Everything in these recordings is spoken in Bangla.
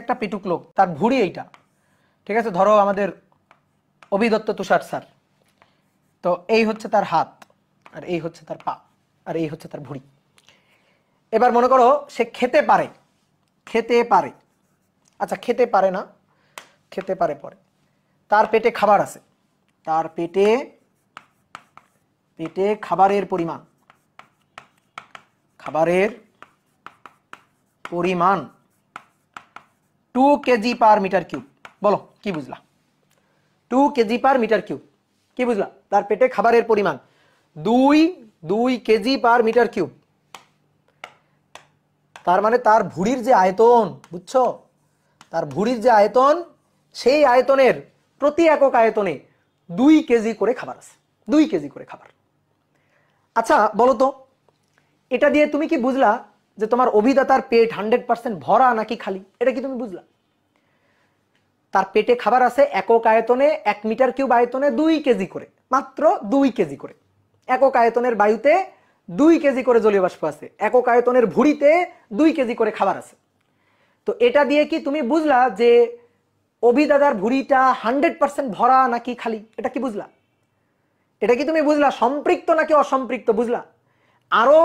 একটা পিটুক লোক তার ভুড়ি এইটা ঠিক আছে ধরো আমাদের অভিদত্ত তুষার স্যার তো এই হচ্ছে তার হাত আর এই হচ্ছে তার পা আর এই হচ্ছে তার ভুড়ি এবার মনে করো সে খেতে পারে খেতে পারে আচ্ছা খেতে পারে না খেতে পারে পরে তার পেটে খাবার আছে তার পেটে পেটে খাবারের পরিমাণ খাবারের পরিমাণ two K G per metre cube বলো কি বুঝলা two K G per metre cube কি বুঝলা তার পেটে খাবারের পরিমাণ দুই দুই কেজি পার মিটার কিউব তার মানে তার ভুড়ির যে আয়তন বুঝছো তার ভুড়ির যে আয়তন সেই আয়তনের প্রতি একক আয়তনে দুই কেজি করে খাবার আছে দুই কেজি করে খাবার আচ্ছা বলো তো এটা দিয়ে তুমি কি বুঝলা যে তোমার অভিদাতার পেট হান্ড্রেড পার্সেন্ট ভরা নাকি খালি এটা কি তুমি বুঝলা তার পেটে খাবার আছে একক আয়তনে এক মিটার কিউব আয়তনে দুই কেজি করে মাত্র দুই কেজি করে একক আয়তনের বায়ুতে দুই কেজি করে জলীয় বাষ্প আছে একক আয়তনের ভুড়িতে দুই কেজি করে খাবার আছে তো এটা দিয়ে কি তুমি বুঝলা যে অভিদাদার ভুড়িটা হান্ড্রেড পার্সেন্ট ভরা নাকি খালি এটা কি বুঝলা এটা কি তুমি বুঝলা সম্পৃক্ত নাকি অসম্পৃক্ত বুঝলা আরো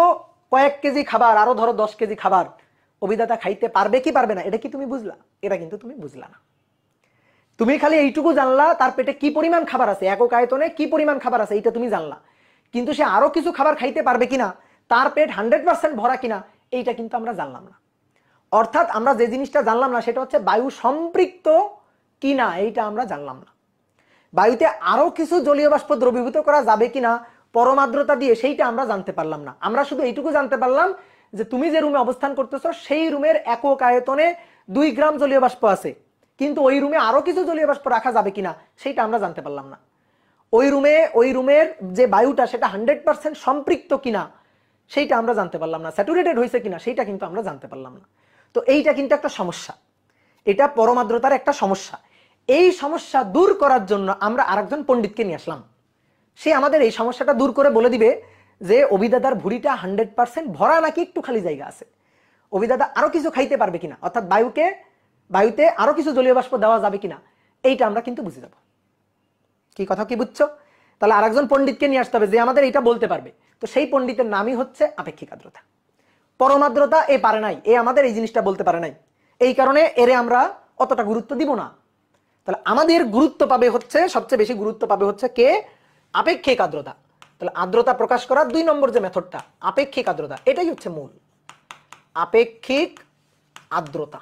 কয়েক কেজি খাবার আরো ধরো দশ কেজি খাবার অভিদাতা খাইতে পারবে কি পারবে না এটা কি তুমি বুঝলা এটা কিন্তু তুমি বুঝলা না তুমি খালি এইটুকু জানলা তার পেটে কি পরিমাণ খাবার আছে একক আয়তনে কি পরিমাণ খাবার আছে এটা তুমি জানলা কিন্তু সে আরো কিছু খাবার খাইতে পারবে কিনা তার পেট হান্ড্রেড পার্সেন্ট ভরা কিনা এইটা কিন্তু আমরা জানলাম না অর্থাৎ আমরা যে জিনিসটা জানলাম না সেটা হচ্ছে বায়ু সম্পৃক্ত কিনা এইটা আমরা জানলাম না বায়ুতে আরো কিছু জলীয় বাষ্প দ্রবীভূত করা যাবে কিনা পরমাদ্রতা দিয়ে সেইটা আমরা জানতে পারলাম না আমরা শুধু এইটুকু জানতে পারলাম যে তুমি যে রুমে অবস্থান করতেছ সেই রুমের একক আয়তনে দুই গ্রাম জলীয় বাষ্প আছে কিন্তু ওই রুমে আরো কিছু জলীয় বাষ্প রাখা যাবে কিনা সেইটা আমরা জানতে পারলাম না ওই রুমে ওই রুমের যে বায়ুটা সেটা হান্ড্রেড পার্সেন্ট সম্পৃক্ত কিনা সেইটা আমরা জানতে পারলাম না স্যাটুরেটেড হয়েছে কিনা সেইটা কিন্তু আমরা জানতে পারলাম না তো এইটা কিন্তু একটা সমস্যা এটা পরমাদ্রতার একটা সমস্যা এই সমস্যা দূর করার জন্য আমরা আরেকজন পণ্ডিতকে নিয়ে আসলাম সে আমাদের এই সমস্যাটা দূর করে বলে দিবে যে অভিদাদার ভুড়িটা হান্ড্রেড পার্সেন্ট ভরা নাকি একটু খালি জায়গা আছে অভিদাদা আরও কিছু খাইতে পারবে কিনা অর্থাৎ বায়ুকে বায়ুতে আরও কিছু জলীয় বাষ্প দেওয়া যাবে কিনা এইটা আমরা কিন্তু বুঝে যাব কি কথা কি বুঝছো তাহলে আরেকজন পণ্ডিতকে নিয়ে আসতে হবে যে আমাদের এটা বলতে পারবে তো সেই পণ্ডিতের নামই হচ্ছে আপেক্ষিক আর্দ্রতা পরমাদ্রতা এ পারে নাই এ আমাদের এই জিনিসটা বলতে পারে নাই এই কারণে এরে আমরা অতটা গুরুত্ব দিব না তাহলে আমাদের গুরুত্ব পাবে হচ্ছে সবচেয়ে বেশি গুরুত্ব পাবে হচ্ছে কে আপেক্ষিক আর্দ্রতা তাহলে আর্দ্রতা প্রকাশ করার দুই নম্বর যে মেথডটা আপেক্ষিক আর্দ্রতা এটাই হচ্ছে মূল আপেক্ষিক আর্দ্রতা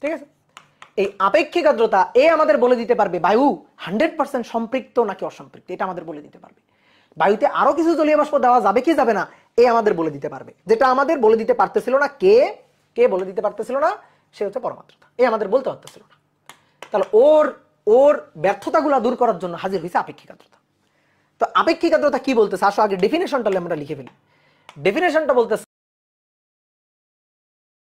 ঠিক আছে এই আপেক্ষিক আর্দ্রতা এ আমাদের বলে দিতে পারবে বায়ু হান্ড্রেড পার্সেন্ট সম্পৃক্ত নাকি অসম্পৃক্ত এটা আমাদের বলে দিতে পারবে বায়ুতে আরো কিছু জলীয় বাষ্প দেওয়া যাবে কি যাবে না এ আমাদের বলে দিতে পারবে যেটা আমাদের বলে দিতে পারতেছিল না কে কে বলে দিতে পারতেছিল না সে হচ্ছে পরমাত্রতা এ আমাদের বলতে পারতেছিল না তাহলে ওর ওর ব্যর্থতাগুলো দূর করার জন্য হাজির হয়েছে আপেক্ষিক আদ্রতা তো আপেক্ষিক আদ্রতা কি বলতেছে আসো আগে ডেফিনেশনটা আমরা লিখে ফেলি ডেফিনেশনটা বলতেছে